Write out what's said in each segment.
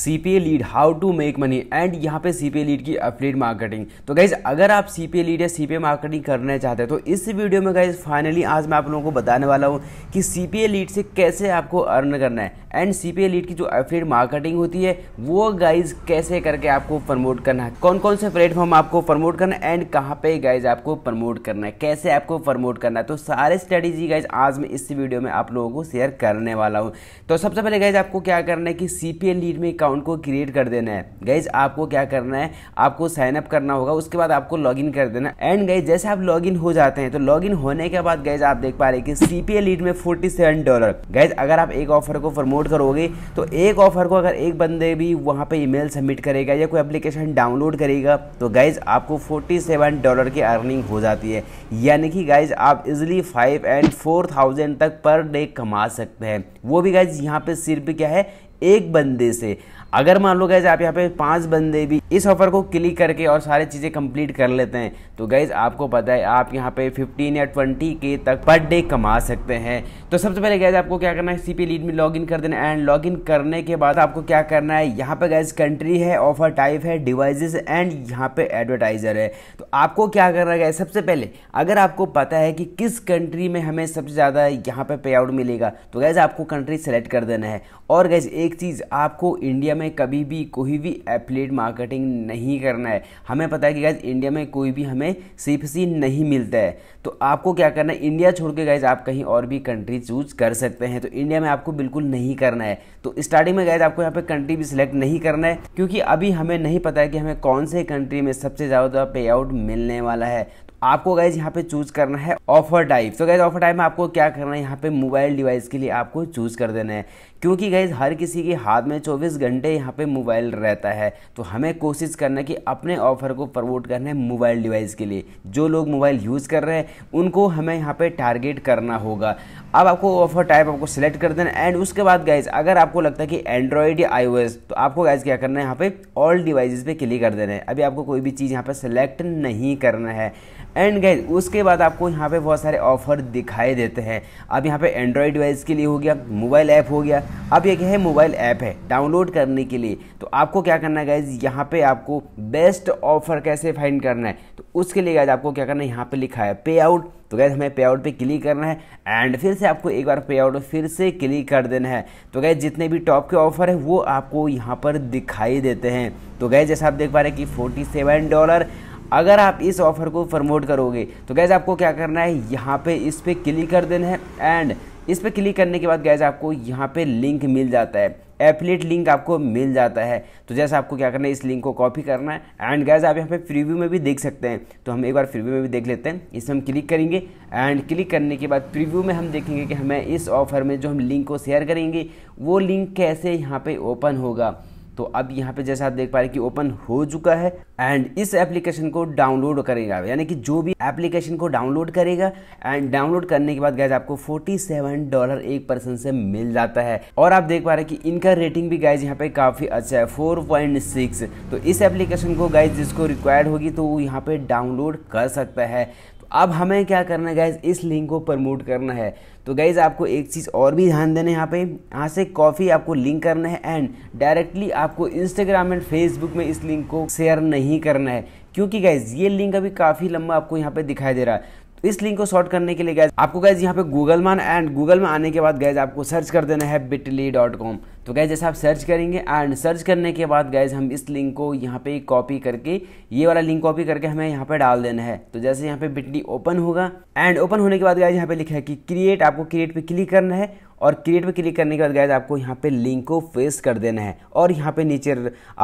C P A lead how to make money and यहाँ पे C P A lead की अपलेट marketing तो गाइज अगर आप सी पी ए लीड या सी पी ए मार्केटिंग करना चाहते हैं तो इस वीडियो में गाइज फाइनली आज मैं आप लोगों को बताने वाला हूँ कि सी पी ए लीड से कैसे आपको अर्न करना है and C P A lead की जो अपलेट मार्केटिंग होती है वो गाइज कैसे करके आपको प्रमोट करना है कौन कौन से प्लेटफॉर्म आपको प्रमोट करना है एंड कहाँ पे गाइज आपको प्रमोट करना है कैसे आपको प्रमोट करना है तो सारे स्ट्रेटेजी गाइज आज मैं इस वीडियो में आप लोगों को शेयर करने वाला हूँ तो सबसे पहले गाइज आपको क्या करना है कि सी पी ए लीड में अकाउंट को क्रिएट कर देना है गाइज आपको क्या करना है आपको साइन अप करना होगा उसके बाद आपको लॉगिन कर देना एंड गाइज जैसे आप लॉगिन हो जाते हैं तो लॉगिन होने के बाद गाइज आप देख पा रहे कि सीपीए लीड में फोर्टी सेवन डॉलर गाइज अगर आप एक ऑफर को प्रमोट करोगे तो एक ऑफर को अगर एक बंदे भी वहाँ पर ईमेल सबमिट करेगा या कोई एप्लीकेशन डाउनलोड करेगा तो गाइज आपको फोर्टी सेवन डॉलर की अर्निंग हो जाती है यानी कि गाइज आप easily five and four thousand तक पर डे कमा सकते हैं वो भी गाइज यहाँ पे सिर्फ क्या है एक बंदे से अगर मान लो गैज़ आप यहाँ पे पांच बंदे भी इस ऑफर को क्लिक करके और सारी चीज़ें कंप्लीट कर लेते हैं तो गैज़ आपको पता है आप यहाँ पे 15 या 20 के तक पर डे कमा सकते हैं तो सबसे पहले गैज़ आपको क्या करना है सीपी लीड में लॉगिन कर देना एंड लॉगिन करने के बाद आपको क्या करना है यहाँ पे गैज़ कंट्री है ऑफर टाइप है डिवाइज एंड यहाँ पे एडवर्टाइज़र है तो आपको क्या करना है सबसे पहले अगर आपको पता है कि किस कंट्री में हमें सबसे ज़्यादा यहाँ पर पे आउट मिलेगा तो गैज़ आपको कंट्री सेलेक्ट कर देना है और गैज़ एक चीज़ आपको इंडिया हमें कभी भी कोई भी एफिलेट मार्केटिंग नहीं करना है हमें पता है कि गाइज इंडिया में कोई भी हमें सीपीसी नहीं मिलता है तो आपको क्या करना है इंडिया छोड़ के गाइज आप कहीं और भी कंट्री चूज कर सकते हैं तो इंडिया में आपको बिल्कुल नहीं करना है तो स्टार्टिंग में गाइज आपको यहाँ पे कंट्री भी सिलेक्ट नहीं करना है क्योंकि अभी हमें नहीं पता है कि हमें कौन से कंट्री में सबसे ज़्यादा पे आउट मिलने वाला है आपको गैज़ यहाँ पे चूज करना है ऑफर टाइप तो गैज ऑफर टाइप में आपको क्या करना है यहाँ पे मोबाइल डिवाइस के लिए आपको चूज कर देना है क्योंकि गैज़ हर किसी के हाथ में 24 घंटे यहाँ पे मोबाइल रहता है तो हमें कोशिश करना है कि अपने ऑफर को प्रमोट करना है मोबाइल डिवाइस के लिए जो लोग मोबाइल यूज़ कर रहे हैं उनको हमें यहाँ पे टारगेट करना होगा अब आपको ऑफर टाइप आपको सिलेक्ट कर देना एंड उसके बाद गैज अगर आपको लगता है कि एंड्रॉयड या आई तो आपको गैज क्या करना है यहाँ पे ऑल डिवाइस पे क्लिक कर देना है अभी आपको कोई भी चीज़ यहाँ पर सेलेक्ट नहीं करना है एंड गैज उसके बाद आपको यहाँ पे बहुत सारे ऑफर दिखाई देते हैं अब यहाँ पे एंड्रॉयड डिवाइस के लिए हो गया मोबाइल ऐप हो गया अब ये क्या है मोबाइल ऐप है डाउनलोड करने के लिए तो आपको क्या करना है गैज यहाँ पे आपको बेस्ट ऑफर कैसे फाइंड करना है तो उसके लिए गैस आपको क्या करना है यहाँ पे लिखा है तो पे आउट तो गैस हमें पे आउट पर क्लिक करना है एंड फिर से आपको एक बार पे आउट फिर से क्लिक कर देना है तो गैस जितने भी टॉप के ऑफर है वो आपको यहाँ पर दिखाई देते हैं तो गैस जैसा आप देख पा रहे हैं कि 47 डॉलर अगर आप इस ऑफर को प्रमोट करोगे तो गैज़ आपको क्या करना है यहाँ पे इस पर क्लिक कर देना है एंड इस पर क्लिक करने के बाद गैज़ आपको यहाँ पे लिंक मिल जाता है एफिलेट लिंक आपको मिल जाता है तो जैसे आपको क्या करना है इस लिंक को कॉपी करना है एंड गैज आप यहाँ पे प्रीव्यू में भी देख सकते हैं तो हम एक बार प्रीव्यू में भी देख लेते हैं इसमें हम क्लिक करेंगे एंड क्लिक करने के बाद प्रीव्यू में हम देखेंगे कि हमें इस ऑफर में जो हम लिंक को शेयर करेंगे वो लिंक कैसे यहाँ पर ओपन होगा तो अब यहाँ पे जैसे आप देख पा रहे कि ओपन हो चुका है एंड इस एप्लीकेशन को डाउनलोड करेगा यानी कि जो भी एप्लीकेशन को डाउनलोड करेगा एंड डाउनलोड करने के बाद गैज आपको 47 डॉलर एक पर्सन से मिल जाता है और आप देख पा रहे कि इनका रेटिंग भी गैज यहाँ पे काफ़ी अच्छा है 4.6 तो इस एप्लीकेशन को गाइज जिसको रिक्वायर्ड होगी तो वो यहाँ पे डाउनलोड कर सकता है अब हमें क्या करना है गाइज इस लिंक को प्रमोट करना है तो गाइज आपको एक चीज़ और भी ध्यान देना है यहाँ पे यहाँ से कॉफ़ी आपको लिंक करना है एंड डायरेक्टली आपको इंस्टाग्राम एंड फेसबुक में इस लिंक को शेयर नहीं करना है क्योंकि गाइज ये लिंक अभी काफ़ी लंबा आपको यहाँ पे दिखाई दे रहा है इस लिंक को शॉर्ट करने के लिए गैज आपको गैज यहाँ पे गूगल मान एंड गूगल में आने के बाद गैज आपको सर्च कर देना है बिटली डॉट कॉम तो गैज जैसे आप सर्च करेंगे एंड सर्च करने के बाद गैज हम इस लिंक को यहाँ पे कॉपी करके ये वाला लिंक कॉपी करके हमें यहाँ पे डाल देना है तो जैसे यहाँ पे बिटली ओपन होगा एंड ओपन होने के बाद गैज यहाँ पे लिखा है कि क्रिएट आपको क्रिएट पे क्लिक करना है और क्रिएट पर क्लिक करने के बाद गैज आपको यहाँ पे लिंक को फेस कर देना है और यहाँ पे नीचे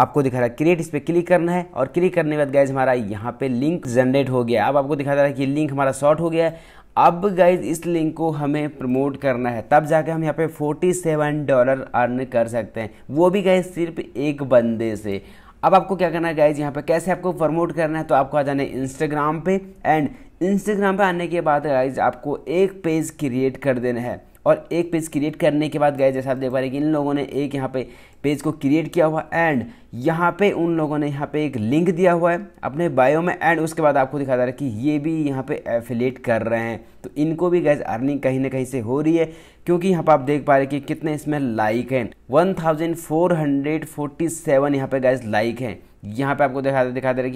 आपको दिखा रहा है क्रिएट इस पर क्लिक करना है और क्लिक करने के बाद गैज हमारा यहाँ पे लिंक जनरेट हो गया अब आपको दिखा रहा है कि लिंक हमारा शॉर्ट हो गया है अब गाइज इस लिंक को हमें प्रमोट करना है तब जाके हम यहाँ पे 47 डॉलर अर्न कर सकते हैं वो भी गाइज सिर्फ एक बंदे से अब आपको क्या करना है गाइज यहाँ पे कैसे आपको प्रमोट करना है तो आपको आ जाना है इंस्टाग्राम पे एंड इंस्टाग्राम पे आने के बाद गाइज आपको एक पेज क्रिएट कर देना है और एक पेज क्रिएट करने के बाद गए जैसे आप देख पा रहे कि इन लोगों ने एक यहाँ पे पेज को क्रिएट किया हुआ एंड यहाँ पे उन लोगों ने यहाँ पे एक लिंक दिया हुआ है अपने बायो में एंड उसके बाद आपको दिखा जा रहा है कि ये भी यहाँ पे एफिलेट कर रहे हैं तो इनको भी गैस अर्निंग कहीं ना कहीं से हो रही है क्योंकि यहाँ पे आप देख पा रहे कि कितने इसमें लाइक हैं सेवन यहाँ पे गैस लाइक हैं यहाँ पे आपको दिखा दिखा दे रहा है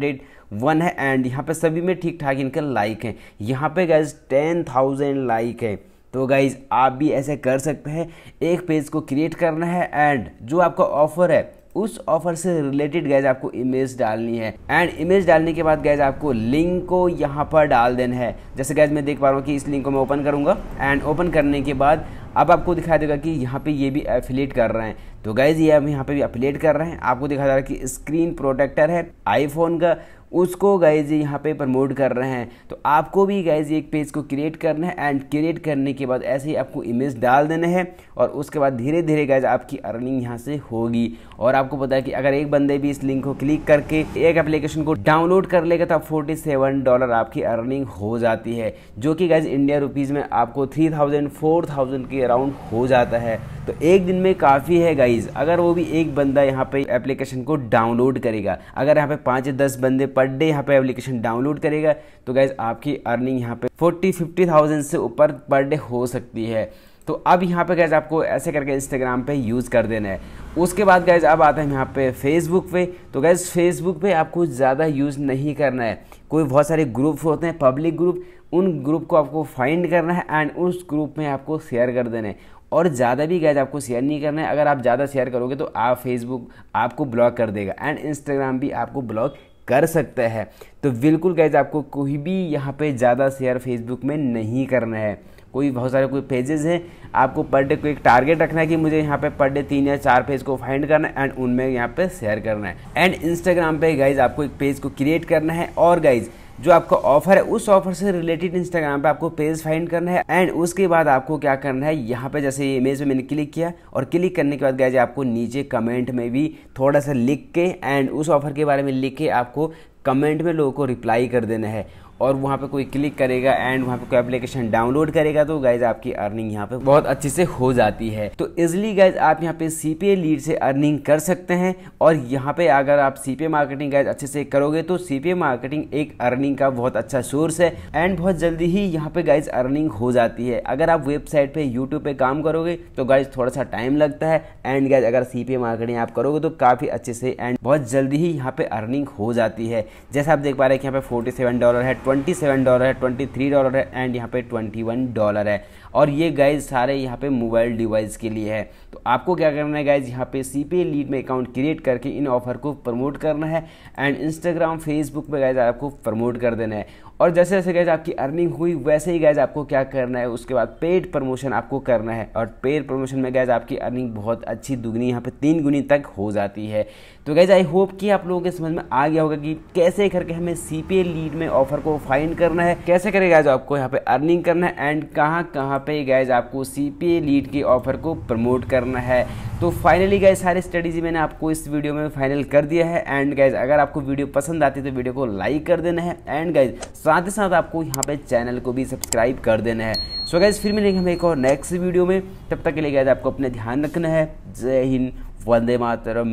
कि वन है एंड यहाँ पे सभी में ठीक ठाक इनके लाइक हैं यहाँ पे गैस टेन थाउजेंड लाइक है तो गाइज़ आप भी ऐसे कर सकते हैं एक पेज को क्रिएट करना है एंड जो आपका ऑफर है उस ऑफर से रिलेटेड गैज आपको इमेज डालनी है एंड इमेज डालने के बाद गैज आपको लिंक को यहाँ पर डाल देना है जैसे गैज मैं देख पा रहा हूँ कि इस लिंक को मैं ओपन करूँगा एंड ओपन करने के बाद अब आपको दिखाई देगा कि यहाँ पे ये भी एफिलेट कर रहे हैं तो गैज ये हम यहाँ पे भी अपलेट कर रहे हैं आपको दिखा जा रहा है कि स्क्रीन प्रोटेक्टर है आईफोन का उसको गाइज यहाँ पे प्रमोट कर रहे हैं तो आपको भी गाइज एक पेज को क्रिएट करना है एंड क्रिएट करने के बाद ऐसे ही आपको इमेज डाल देना है और उसके बाद धीरे धीरे गाइज आपकी अर्निंग यहाँ से होगी और आपको पता है कि अगर एक बंदे भी इस लिंक को क्लिक करके एक एप्लीकेशन को डाउनलोड कर लेगा तो फोर्टी सेवन डॉलर आपकी अर्निंग हो जाती है जो कि गाइज इंडिया रुपीज़ में आपको थ्री थाउजेंड फोर थाउजेंड के अराउंड हो जाता है तो एक दिन में काफ़ी है गाइज़ अगर वो भी एक बंदा यहाँ पे एप्लीकेशन को डाउनलोड करेगा अगर यहाँ पे पाँच या दस बंदे पर डे यहाँ पे एप्लीकेशन डाउनलोड करेगा तो गाइज़ आपकी अर्निंग यहाँ पे फोर्टी फिफ्टी थाउजेंड से ऊपर पर डे हो सकती है तो अब यहाँ पे गैज आपको ऐसे करके इंस्टाग्राम पे यूज़ कर देना है उसके बाद गैज अब आते हैं यहाँ पे फेसबुक पे तो गैज फेसबुक पे आपको ज़्यादा यूज़ नहीं करना है कोई बहुत सारे ग्रुप होते हैं पब्लिक ग्रुप उन ग्रुप को आपको फाइंड करना है एंड उस ग्रुप में आपको शेयर कर देना है और ज़्यादा भी गैज आपको शेयर नहीं करना है अगर आप ज़्यादा शेयर करोगे तो आप फेसबुक आपको ब्लॉक कर देगा एंड इंस्टाग्राम भी आपको ब्लॉक कर सकता है तो बिल्कुल गैज आपको कोई भी यहाँ पे ज़्यादा शेयर फेसबुक में नहीं करना है कोई बहुत सारे कोई पेजेस हैं आपको पर डे को एक टारगेट रखना है कि मुझे यहाँ पे पर डे तीन या चार पेज को फाइंड करना है एंड उनमें यहाँ पे शेयर करना है एंड इंस्टाग्राम पे गाइज आपको एक पेज को क्रिएट करना है और गाइज जो आपका ऑफर है उस ऑफर से रिलेटेड इंस्टाग्राम पे आपको पेज फाइंड करना है एंड उसके बाद आपको क्या करना है यहाँ पे जैसे ये इमेज में मैंने क्लिक किया और क्लिक करने के बाद गैज आपको नीचे कमेंट में भी थोड़ा सा लिख के एंड उस ऑफर के बारे में लिख के आपको कमेंट में लोगों को रिप्लाई कर देना है और वहाँ पे कोई क्लिक करेगा एंड वहाँ पे कोई एप्लीकेशन डाउनलोड करेगा तो गाइज आपकी अर्निंग यहाँ पे बहुत अच्छे से हो जाती है तो इजिली गाइज आप यहाँ पे सी लीड से अर्निंग कर सकते हैं और यहाँ पे अगर आप सी मार्केटिंग गाइज अच्छे से करोगे तो सी मार्केटिंग एक अर्निंग का बहुत अच्छा सोर्स है एंड बहुत जल्दी ही यहाँ पे गाइज अर्निंग हो जाती है अगर आप वेबसाइट पे यूट्यूब पे काम करोगे तो गाइज थोड़ा सा टाइम लगता है एंड गाइज अगर सी मार्केटिंग आप करोगे तो काफ़ी अच्छे से एंड बहुत जल्दी ही यहाँ पे अर्निंग हो जाती है जैसे आप देख पा रहे हैं कि यहाँ पे फोर्टी डॉलर है ट्वेंटी सेवन डॉलर है ट्वेंटी थ्री डॉलर है एंड यहाँ पे ट्वेंटी वन डॉलर है और ये गाइज सारे यहाँ पे मोबाइल डिवाइस के लिए है तो आपको क्या करना है गाइज यहाँ पे सी पी लीड में अकाउंट क्रिएट करके इन ऑफर को प्रमोट करना है एंड इंस्टाग्राम फेसबुक पे गाइज आपको प्रमोट कर देना है और जैसे जैसे गैज आपकी अर्निंग हुई वैसे ही गैज आपको क्या करना है उसके बाद पेड प्रमोशन आपको करना है और पेड प्रमोशन में गैज आपकी अर्निंग बहुत अच्छी दुगनी यहाँ पे तीन गुनी तक हो जाती है तो गैज आई होप कि आप लोगों के समझ में आ गया होगा कि कैसे करके हमें सी लीड में ऑफर को फाइन करना है कैसे करें गैज आपको यहाँ पे अर्निंग करना है एंड कहाँ कहाँ पे गैज आपको सी पी लीड के ऑफर को प्रमोट करना है तो फाइनली गैज सारी स्टडीज मैंने आपको इस वीडियो में फाइनल कर दिया है एंड गैज अगर आपको वीडियो पसंद आती है तो वीडियो को लाइक कर देना है एंड गैज साथ तो ही साथ आपको यहाँ पे चैनल को भी सब्सक्राइब कर देना है सो गैस फिर मिलेंगे हम एक और नेक्स्ट वीडियो में तब तक के लिए गैस आपको अपने ध्यान रखना है जय हिंद वंदे मातरम